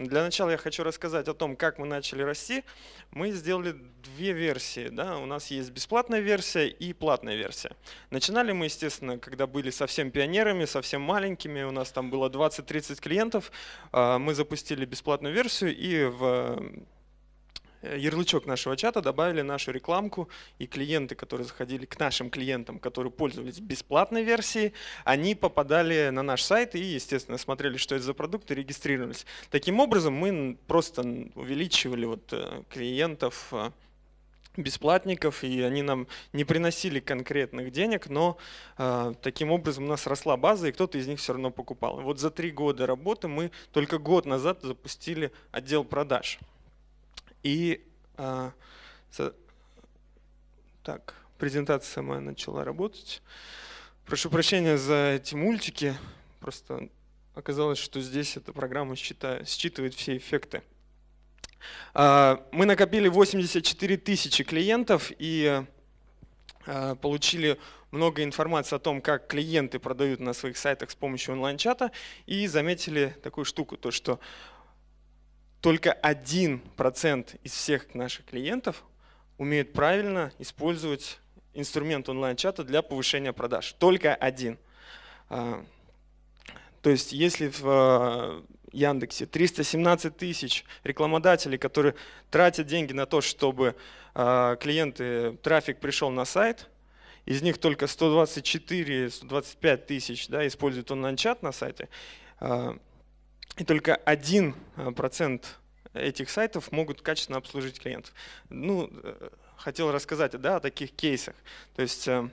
Для начала я хочу рассказать о том, как мы начали расти. Мы сделали две версии. Да? У нас есть бесплатная версия и платная версия. Начинали мы, естественно, когда были совсем пионерами, совсем маленькими. У нас там было 20-30 клиентов. А, мы запустили бесплатную версию и в Э, ярлычок нашего чата добавили нашу рекламку, и клиенты, которые заходили к нашим клиентам, которые пользовались бесплатной версией, они попадали на наш сайт и, естественно, смотрели, что это за продукт и регистрировались. Таким образом, мы просто увеличивали вот э, клиентов э, бесплатников, и они нам не приносили конкретных денег, но э, таким образом у нас росла база, и кто-то из них все равно покупал. вот за три года работы мы только год назад запустили отдел продаж. И а, так, презентация моя начала работать. Прошу прощения за эти мультики. Просто оказалось, что здесь эта программа считает, считывает все эффекты. А, мы накопили 84 тысячи клиентов и а, получили много информации о том, как клиенты продают на своих сайтах с помощью онлайн-чата и заметили такую штуку, то что только 1% из всех наших клиентов умеют правильно использовать инструмент онлайн-чата для повышения продаж. Только один. А, то есть если в а, Яндексе 317 тысяч рекламодателей, которые тратят деньги на то, чтобы а, клиенты, трафик пришел на сайт, из них только 124-125 тысяч да, используют онлайн-чат на сайте, и только один э, процент этих сайтов могут качественно обслужить клиентов. Ну, э, хотел рассказать да, о таких кейсах. То есть э,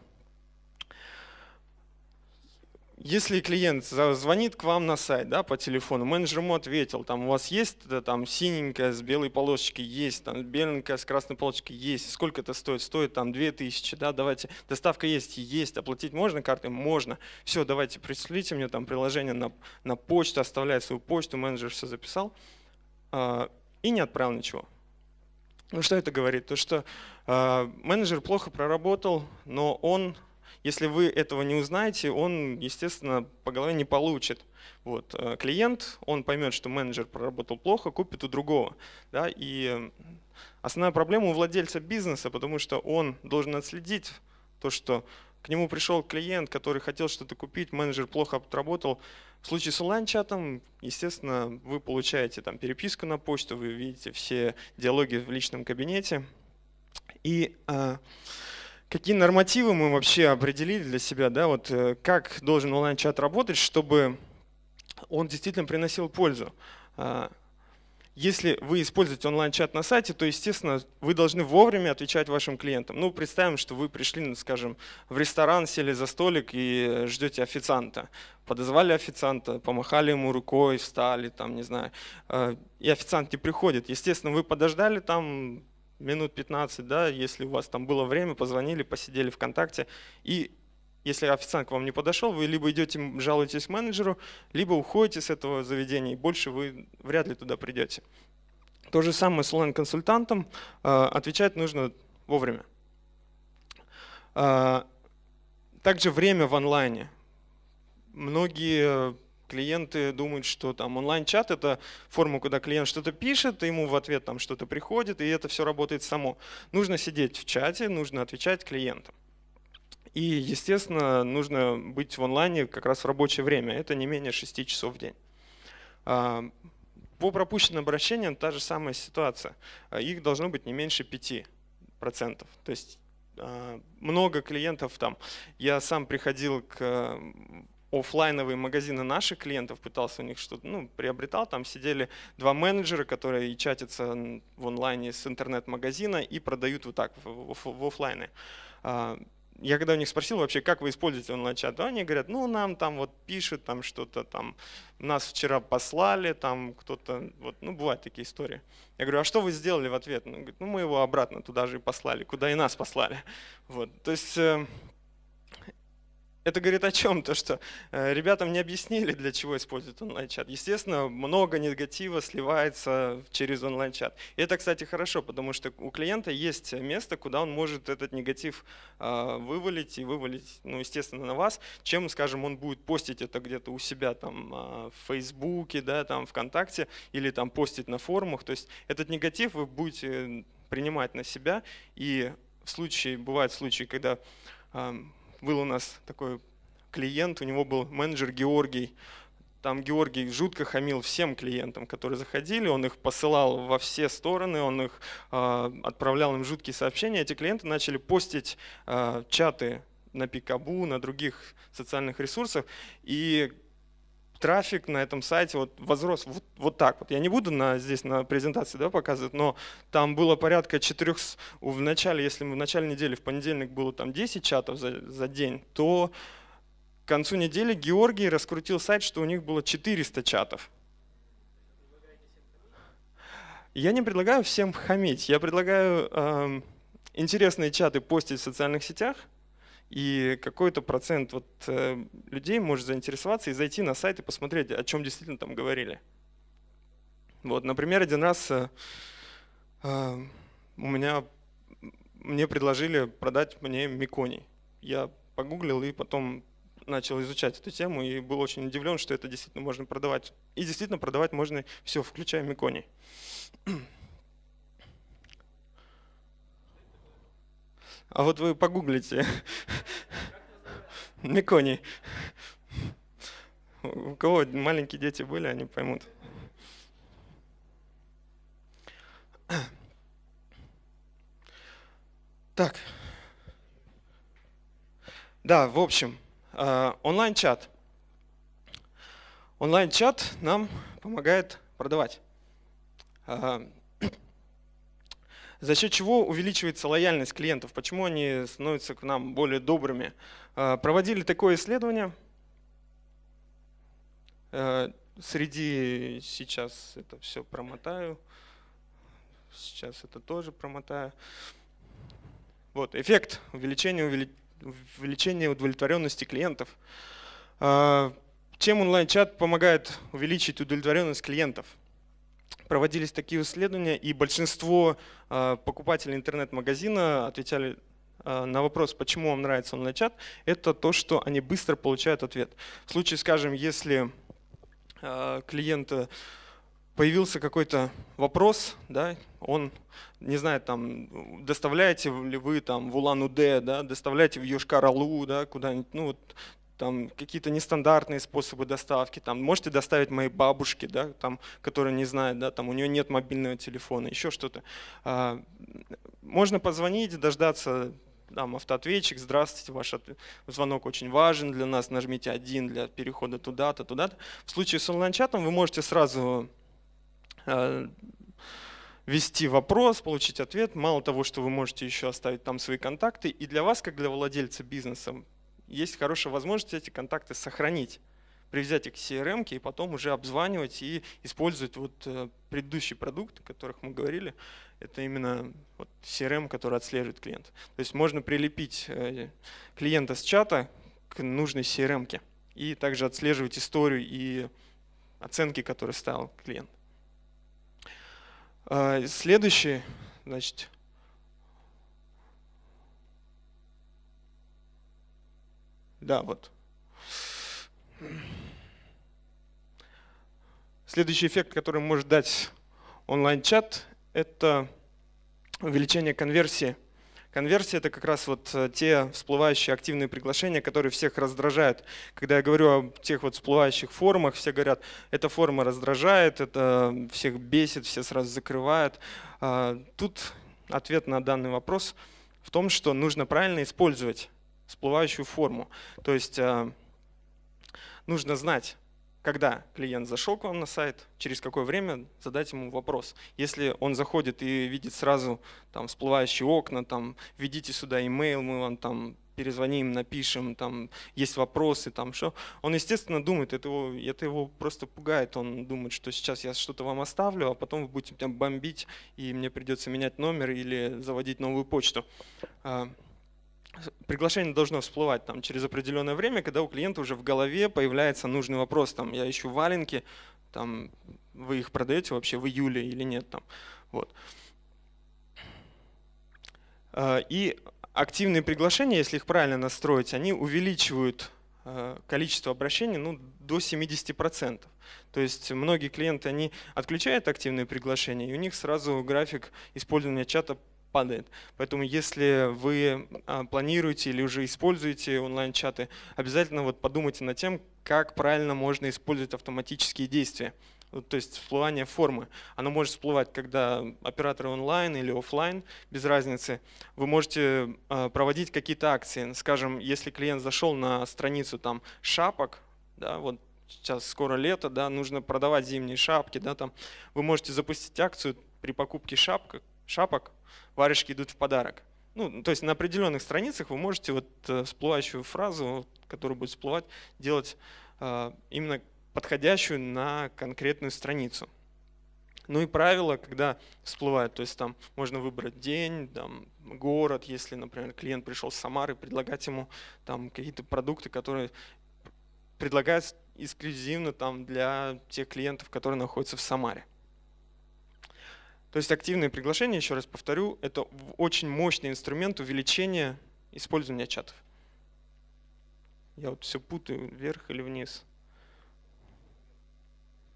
если клиент звонит к вам на сайт да, по телефону, менеджер ему ответил, там у вас есть да, э, там синенькая с белой полосочкой, есть, там беленькая с красной полосочкой, есть, сколько это стоит? Стоит там 2000, да, давайте, доставка есть, есть, оплатить можно картой? Можно. Все, давайте, пришлите мне там приложение на, на почту, оставляет свою почту, менеджер все записал э, и не отправил ничего. Ну что это говорит? То, что э, менеджер плохо проработал, но он если вы этого не узнаете, он, естественно, по голове не получит. Вот. Э, клиент, он поймет, что менеджер проработал плохо, купит у другого. Да? И основная проблема у владельца бизнеса, потому что он должен отследить то, что к нему пришел клиент, который хотел что-то купить, менеджер плохо отработал. В случае с онлайн-чатом, естественно, вы получаете там переписку на почту, вы видите все диалоги в личном кабинете. И э, какие нормативы мы вообще определили для себя, да, вот э, как должен онлайн-чат работать, чтобы он действительно приносил пользу. А, если вы используете онлайн-чат на сайте, то, естественно, вы должны вовремя отвечать вашим клиентам. Ну, представим, что вы пришли, ну, скажем, в ресторан, сели за столик и ждете официанта. Подозвали официанта, помахали ему рукой, встали, там, не знаю. А, и официант не приходит. Естественно, вы подождали там минут 15, да, если у вас там было время, позвонили, посидели ВКонтакте, и если официант к вам не подошел, вы либо идете, жалуетесь менеджеру, либо уходите с этого заведения, и больше вы вряд ли туда придете. То же самое с онлайн-консультантом, а, отвечать нужно вовремя. А, также время в онлайне. Многие клиенты думают, что там онлайн-чат — это форма, куда клиент что-то пишет, ему в ответ там что-то приходит, и это все работает само. Нужно сидеть в чате, нужно отвечать клиентам. И, естественно, нужно быть в онлайне как раз в рабочее время. Это не менее 6 часов в день. А, по пропущенным обращениям та же самая ситуация. Их должно быть не меньше 5%. То есть а, много клиентов там. Я сам приходил к офлайновые магазины наших клиентов, пытался у них что-то, ну, приобретал. Там сидели два менеджера, которые и чатятся в онлайне с интернет-магазина и продают вот так, в, в, в офлайне. А, я когда у них спросил вообще, как вы используете онлайн-чат, то они говорят, ну, нам там вот пишут, там что-то там, нас вчера послали, там кто-то, вот, ну, бывают такие истории. Я говорю, а что вы сделали в ответ? Он говорит, ну, мы его обратно туда же и послали, куда и нас послали. Вот, то есть э, это говорит о чем? То, что э, ребятам не объяснили, для чего используют онлайн-чат. Естественно, много негатива сливается через онлайн-чат. И это, кстати, хорошо, потому что у клиента есть место, куда он может этот негатив э, вывалить и вывалить, ну, естественно, на вас, чем, скажем, он будет постить это где-то у себя там э, в Фейсбуке, да, там ВКонтакте или там постить на форумах. То есть этот негатив вы будете принимать на себя. И в случае, бывают случаи, когда эм, был у нас такой клиент, у него был менеджер Георгий. Там Георгий жутко хамил всем клиентам, которые заходили, он их посылал во все стороны, он их э, отправлял им жуткие сообщения. Эти клиенты начали постить э, чаты на Пикабу, на других социальных ресурсах, и трафик на этом сайте вот возрос вот, вот так вот. Я не буду на, здесь на презентации да, показывать, но там было порядка 400, в начале, если в начале недели, в понедельник было там 10 чатов за, за день, то к концу недели Георгий раскрутил сайт, что у них было 400 чатов. Я не предлагаю всем хамить, я предлагаю э, интересные чаты постить в социальных сетях – и какой-то процент вот, э, людей может заинтересоваться и зайти на сайт и посмотреть, о чем действительно там говорили. Вот, например, один раз э, э, у меня мне предложили продать мне микони. Я погуглил и потом начал изучать эту тему и был очень удивлен, что это действительно можно продавать. И действительно продавать можно все, включая микони. А вот вы погуглите не кони. У кого маленькие дети были, они поймут. Так. Да, в общем, а, онлайн-чат. Онлайн-чат нам помогает продавать. А, за счет чего увеличивается лояльность клиентов, почему они становятся к нам более добрыми. А, проводили такое исследование а, среди, сейчас это все промотаю, сейчас это тоже промотаю. Вот, эффект увеличения, увеличения удовлетворенности клиентов. А, чем онлайн-чат помогает увеличить удовлетворенность клиентов? проводились такие исследования, и большинство а, покупателей интернет-магазина отвечали а, на вопрос, почему вам нравится онлайн-чат, это то, что они быстро получают ответ. В случае, скажем, если а, клиент э, появился какой-то вопрос, да, он не знает, там, доставляете ли вы там в Улан-Удэ, да, доставляете в Йошкар-Алу, да, куда-нибудь, ну, вот, там какие-то нестандартные способы доставки, там можете доставить моей бабушке, да, там, которая не знает, да, там у нее нет мобильного телефона, еще что-то. А, можно позвонить, дождаться там автоответчик, здравствуйте, ваш звонок очень важен для нас, нажмите один для перехода туда-то, туда-то. В случае с онлайн-чатом вы можете сразу а, ввести вопрос, получить ответ. Мало того, что вы можете еще оставить там свои контакты, и для вас, как для владельца бизнеса, есть хорошая возможность эти контакты сохранить, привязать их к CRM и потом уже обзванивать и использовать вот э, предыдущий продукт, о которых мы говорили, это именно вот CRM, который отслеживает клиент. То есть можно прилепить э, клиента с чата к нужной CRM -ке и также отслеживать историю и оценки, которые ставил клиент. А, следующий, значит, Да, вот. Следующий эффект, который может дать онлайн-чат, это увеличение конверсии. Конверсия – это как раз вот э, те всплывающие активные приглашения, которые всех раздражают. Когда я говорю о тех вот всплывающих формах, все говорят, эта форма раздражает, это всех бесит, все сразу закрывают. А, тут ответ на данный вопрос в том, что нужно правильно использовать всплывающую форму. То есть э, нужно знать, когда клиент зашел к вам на сайт, через какое время задать ему вопрос. Если он заходит и видит сразу там всплывающие окна, там введите сюда имейл, мы вам там перезвоним, напишем, там есть вопросы, там что. Он, естественно, думает, это его, это его просто пугает. Он думает, что сейчас я что-то вам оставлю, а потом вы будете там бомбить, и мне придется менять номер или заводить новую почту. А, приглашение должно всплывать там, через определенное время, когда у клиента уже в голове появляется нужный вопрос, там, я ищу валенки, там, вы их продаете вообще в июле или нет. Там, вот. Э, и активные приглашения, если их правильно настроить, они увеличивают э, количество обращений ну, до 70%. То есть многие клиенты они отключают активные приглашения, и у них сразу график использования чата падает. Поэтому если вы а, планируете или уже используете онлайн-чаты, обязательно вот подумайте над тем, как правильно можно использовать автоматические действия. То есть всплывание формы. Оно может всплывать, когда операторы онлайн или офлайн, без разницы. Вы можете а, проводить какие-то акции. Скажем, если клиент зашел на страницу там шапок, да, вот сейчас скоро лето, да, нужно продавать зимние шапки, да, там, вы можете запустить акцию при покупке шапок, шапок варежки идут в подарок. Ну, ну, то есть на определенных страницах вы можете вот э, всплывающую фразу, которая будет всплывать, делать э, именно подходящую на конкретную страницу. Ну и правило, когда всплывают, то есть там можно выбрать день, там, город, если, например, клиент пришел с Самары, предлагать ему там какие-то продукты, которые предлагаются эксклюзивно там для тех клиентов, которые находятся в Самаре. То есть активные приглашения, еще раз повторю, это очень мощный инструмент увеличения использования чатов. Я вот все путаю, вверх или вниз.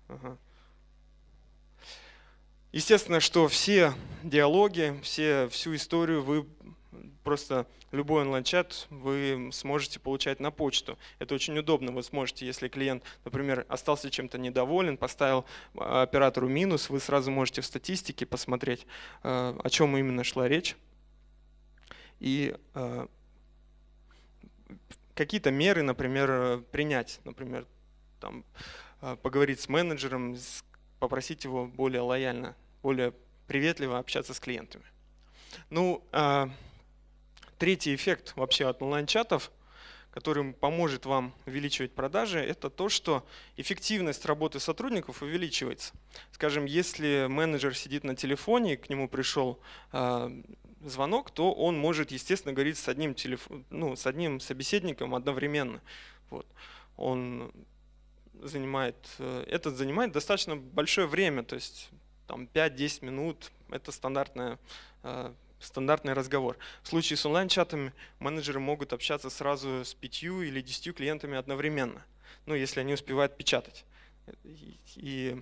Ага. Естественно, что все диалоги, все, всю историю вы просто любой онлайн-чат вы сможете получать на почту. Это очень удобно. Вы сможете, если клиент, например, остался чем-то недоволен, поставил а, оператору минус, вы сразу можете в статистике посмотреть, э, о чем именно шла речь. И э, какие-то меры, например, принять, например, там, э, поговорить с менеджером, попросить его более лояльно, более приветливо общаться с клиентами. Ну, а, третий эффект вообще от онлайн-чатов, который поможет вам увеличивать продажи, это то, что эффективность работы сотрудников увеличивается. Скажем, если менеджер сидит на телефоне, к нему пришел а, звонок, то он может, естественно, говорить с одним, телеф... ну, с одним собеседником одновременно. Вот. Он занимает, э, этот занимает достаточно большое время, то есть там 5-10 минут, это стандартное э, стандартный разговор. В случае с онлайн-чатами менеджеры могут общаться сразу с пятью или десятью клиентами одновременно, ну, если они успевают печатать. И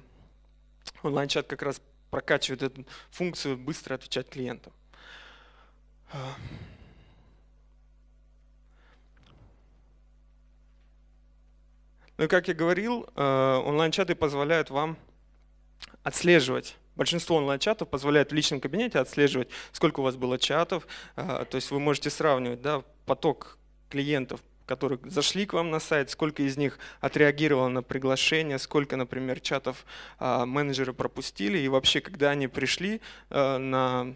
онлайн-чат как раз прокачивает эту функцию быстро отвечать клиентам. Ну и как я говорил, э, онлайн-чаты позволяют вам отслеживать Большинство онлайн-чатов позволяет в личном кабинете отслеживать, сколько у вас было чатов. А, то есть вы можете сравнивать да, поток клиентов, которые зашли к вам на сайт, сколько из них отреагировало на приглашение, сколько, например, чатов а, менеджеры пропустили. И вообще, когда они пришли а, на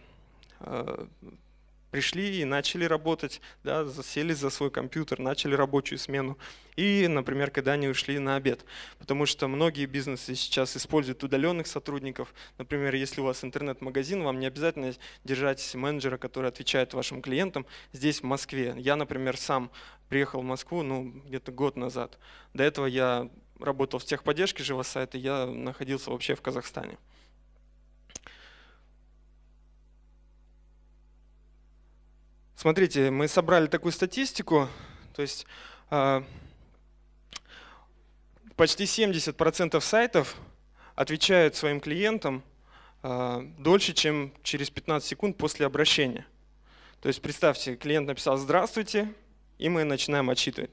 пришли и начали работать, да, засели за свой компьютер, начали рабочую смену. И, например, когда они ушли на обед. Потому что многие бизнесы сейчас используют удаленных сотрудников. Например, если у вас интернет-магазин, вам не обязательно держать менеджера, который отвечает вашим клиентам здесь, в Москве. Я, например, сам приехал в Москву ну, где-то год назад. До этого я работал в техподдержке сайта, я находился вообще в Казахстане. Смотрите, мы собрали такую статистику, то есть а, почти 70% сайтов отвечают своим клиентам а, дольше, чем через 15 секунд после обращения. То есть представьте, клиент написал «Здравствуйте», и мы начинаем отчитывать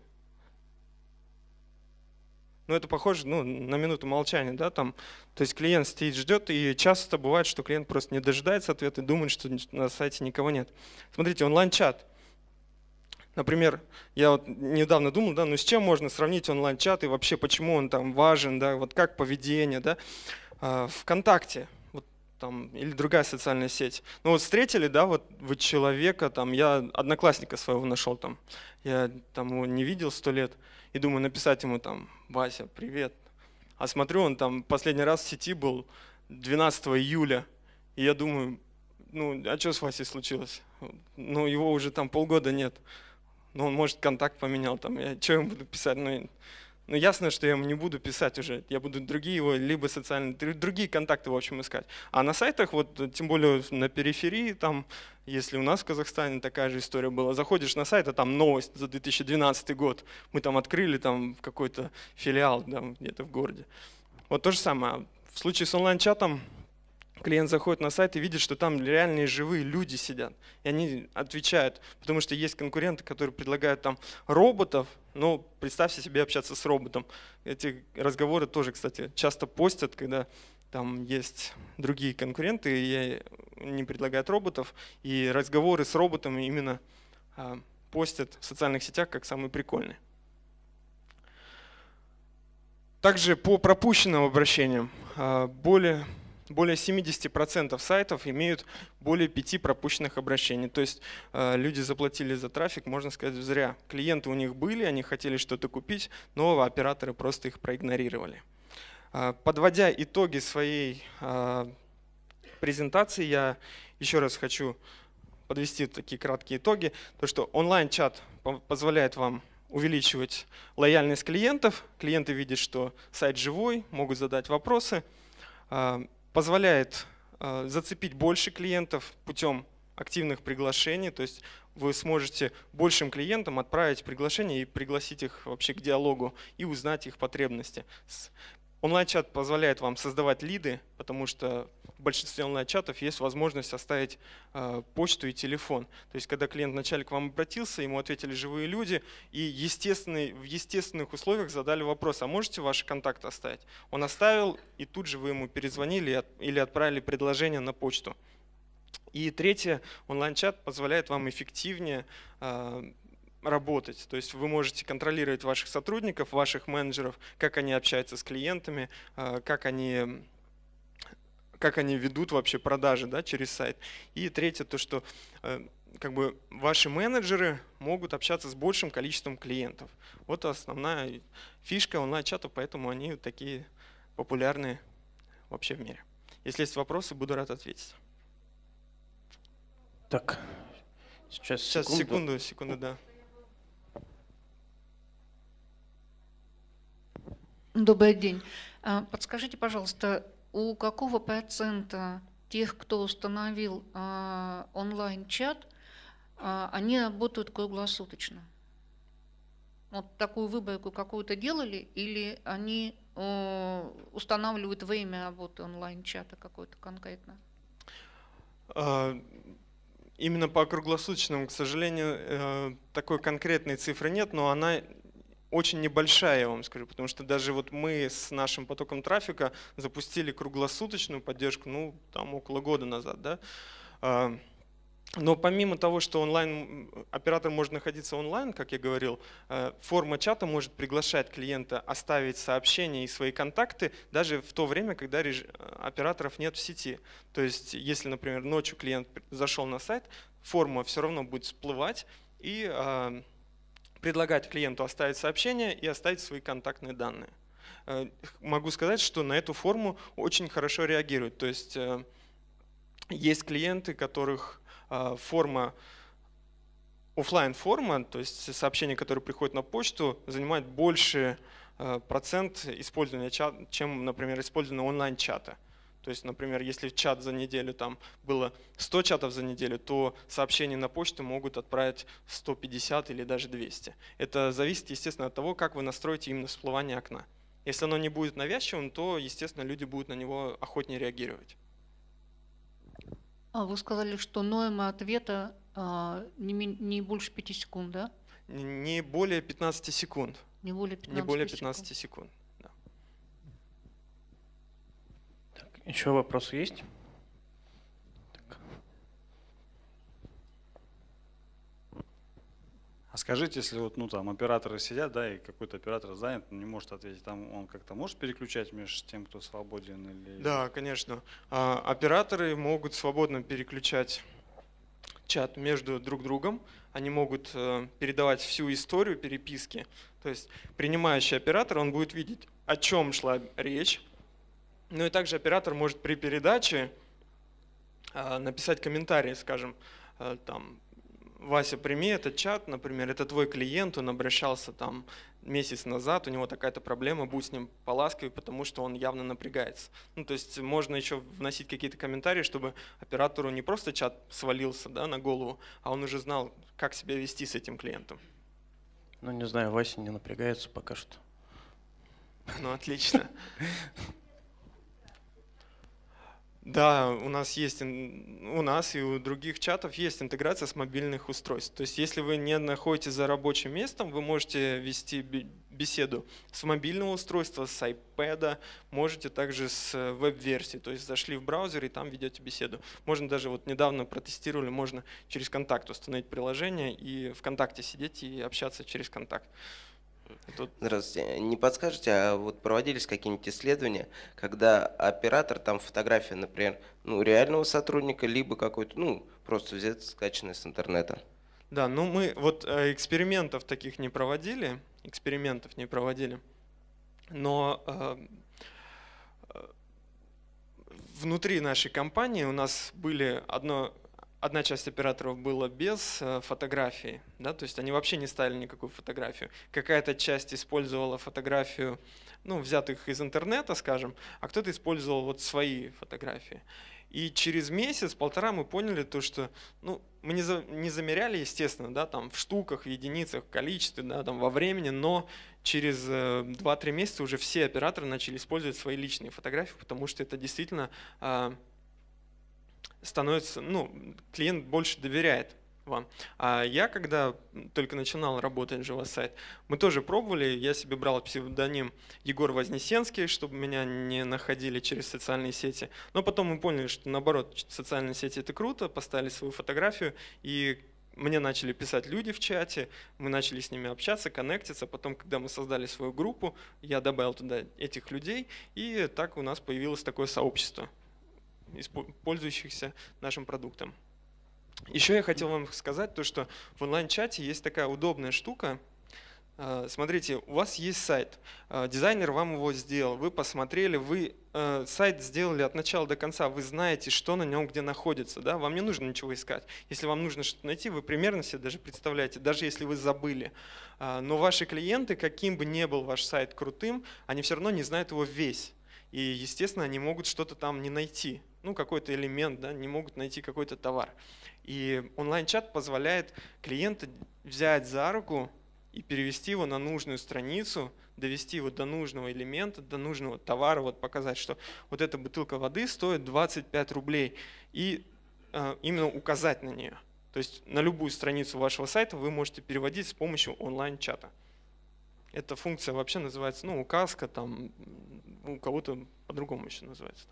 ну, это похоже ну, на минуту молчания, да, там, то есть клиент стоит ждет, и часто бывает, что клиент просто не дожидается ответа и думает, что на сайте никого нет. Смотрите, онлайн-чат. Например, я вот недавно думал, да, ну с чем можно сравнить онлайн-чат и вообще почему он там важен, да, вот как поведение, да, а, ВКонтакте, вот там, или другая социальная сеть. Ну вот встретили, да, вот вы человека, там, я одноклассника своего нашел там, я там его не видел сто лет, и думаю написать ему там, Вася, привет. А смотрю, он там последний раз в сети был 12 июля, и я думаю, ну, а что с Васей случилось? Ну, его уже там полгода нет. Ну, он, может, контакт поменял, там, я что ему буду писать, ну, но ну, ясно, что я ему не буду писать уже. Я буду другие его, либо социальные, другие контакты, в общем, искать. А на сайтах, вот э, тем более на периферии, там, если у нас в Казахстане такая же история была, заходишь на сайт, а там новость за 2012 год. Мы там открыли там какой-то филиал там, где-то в городе. Вот то же самое. В случае с онлайн-чатом клиент заходит на сайт и видит, что там реальные живые люди сидят. И они отвечают, потому что есть конкуренты, которые предлагают там роботов. Но представьте себе общаться с роботом. Эти разговоры тоже, кстати, часто постят, когда там есть другие конкуренты, и не предлагают роботов. И разговоры с роботом именно а, постят в социальных сетях как самые прикольные. Также по пропущенным обращениям а, более более 70% сайтов имеют более 5 пропущенных обращений. То есть э, люди заплатили за трафик, можно сказать, зря. Клиенты у них были, они хотели что-то купить, но операторы просто их проигнорировали. Э, подводя итоги своей э, презентации, я еще раз хочу подвести такие краткие итоги. То, что онлайн-чат позволяет вам увеличивать лояльность клиентов. Клиенты видят, что сайт живой, могут задать вопросы позволяет э, зацепить больше клиентов путем активных приглашений, то есть вы сможете большим клиентам отправить приглашение и пригласить их вообще к диалогу и узнать их потребности. Онлайн-чат позволяет вам создавать лиды, потому что в большинстве онлайн-чатов есть возможность оставить э, почту и телефон. То есть, когда клиент вначале к вам обратился, ему ответили живые люди, и естественный, в естественных условиях задали вопрос, а можете ваши контакты оставить? Он оставил, и тут же вы ему перезвонили или отправили предложение на почту. И третье, онлайн-чат позволяет вам эффективнее э, работать. То есть вы можете контролировать ваших сотрудников, ваших менеджеров, как они общаются с клиентами, э, как они как они ведут вообще продажи да, через сайт. И третье, то, что э, как бы ваши менеджеры могут общаться с большим количеством клиентов. Вот основная фишка онлайн-чатов, поэтому они такие популярные вообще в мире. Если есть вопросы, буду рад ответить. Так, сейчас, сейчас секунду. секунду, секунду, да. Добрый день. А, подскажите, пожалуйста, у какого процента тех, кто установил э, онлайн-чат, э, они работают круглосуточно? Вот такую выборку какую-то делали, или они э, устанавливают время работы онлайн-чата какое-то конкретно? А, именно по круглосуточному, к сожалению, э, такой конкретной цифры нет, но она очень небольшая, я вам скажу, потому что даже вот мы с нашим потоком трафика запустили круглосуточную поддержку, ну, там около года назад, да. Но помимо того, что онлайн оператор может находиться онлайн, как я говорил, э, форма чата может приглашать клиента оставить сообщения и свои контакты даже в то время, когда э, операторов нет в сети. То есть, если, например, ночью клиент зашел на сайт, форма все равно будет всплывать и предлагать клиенту оставить сообщение и оставить свои контактные данные. Э, могу сказать, что на эту форму очень хорошо реагируют. То есть э, есть клиенты, которых э, форма офлайн форма, то есть сообщение, которое приходит на почту, занимает больше процент использования чата, чем, например, использование онлайн-чата. То есть, например, если чат за неделю там было 100 чатов за неделю, то сообщения на почту могут отправить 150 или даже 200. Это зависит, естественно, от того, как вы настроите именно всплывание окна. Если оно не будет навязчивым, то, естественно, люди будут на него охотнее реагировать. А вы сказали, что ноема ответа а, не, не больше 5 секунд, да? Не более 15 секунд. Не более 15, не более 15 секунд. секунд. Еще вопросы есть? А скажите, если вот ну там операторы сидят, да, и какой-то оператор занят, не может ответить, там он как-то может переключать между тем, кто свободен или? Да, конечно. А, операторы могут свободно переключать чат между друг другом. Они могут э, передавать всю историю переписки. То есть принимающий оператор, он будет видеть, о чем шла речь, ну и также оператор может при передаче а, написать комментарий, скажем, э, там, Вася, прими этот чат, например, это твой клиент, он обращался там месяц назад, у него такая-то проблема, будь с ним поласковее, потому что он явно напрягается. Ну, то есть можно еще вносить какие-то комментарии, чтобы оператору не просто чат свалился да, на голову, а он уже знал, как себя вести с этим клиентом. Ну, не знаю, Вася не напрягается пока что. Ну, отлично. Да, у нас есть, у нас и у других чатов есть интеграция с мобильных устройств. То есть если вы не находитесь за рабочим местом, вы можете вести беседу с мобильного устройства, с iPad, можете также с э, веб-версии, то есть зашли в браузер и там ведете беседу. Можно даже, вот недавно протестировали, можно через контакт установить приложение и ВКонтакте сидеть и общаться через контакт. Тут... Здравствуйте. Не подскажете, а вот проводились какие-нибудь исследования, когда оператор, там фотография, например, ну, реального сотрудника, либо какой-то, ну, просто взять скачанный с интернета? Да, ну мы вот э, экспериментов таких не проводили, экспериментов не проводили, но э, э внутри нашей компании у нас были одно одна часть операторов была без э, фотографии, да, то есть они вообще не ставили никакую фотографию. Какая-то часть использовала фотографию, ну, взятых из интернета, скажем, а кто-то использовал вот свои фотографии. И через месяц-полтора мы поняли то, что, ну, мы не, за, не замеряли, естественно, да, там в штуках, в единицах, в количестве, да, там во времени, но через 2-3 э, месяца уже все операторы начали использовать свои личные фотографии, потому что это действительно а, становится, ну, клиент больше доверяет вам. А я, когда только начинал работать в сайт, мы тоже пробовали. Я себе брал псевдоним Егор Вознесенский, чтобы меня не находили через социальные сети. Но потом мы поняли, что наоборот, социальные сети это круто, поставили свою фотографию, и мне начали писать люди в чате, мы начали с ними общаться, коннектиться. Потом, когда мы создали свою группу, я добавил туда этих людей, и так у нас появилось такое сообщество пользующихся нашим продуктом. Еще я хотел вам сказать то, что в онлайн-чате есть такая удобная штука. А, смотрите, у вас есть сайт, а, дизайнер вам его сделал, вы посмотрели, вы а, сайт сделали от начала до конца, вы знаете, что на нем где находится, да? вам не нужно ничего искать. Если вам нужно что-то найти, вы примерно себе даже представляете, даже если вы забыли. Но ваши клиенты, каким бы ни был ваш сайт крутым, они все равно не знают его весь и, естественно, они могут что-то там не найти, ну, какой-то элемент, да, не могут найти какой-то товар. И онлайн-чат позволяет клиента взять за руку и перевести его на нужную страницу, довести его до нужного элемента, до нужного товара, вот показать, что вот эта бутылка воды стоит 25 рублей, и э, именно указать на нее. То есть на любую страницу вашего сайта вы можете переводить с помощью онлайн-чата. Эта функция вообще называется, ну, указка, там, у кого-то по-другому еще называется.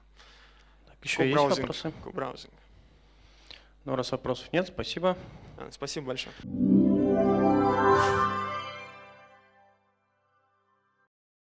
Так, еще есть вопросы? Ку-браузинг. Ну, раз вопросов нет, спасибо. спасибо большое.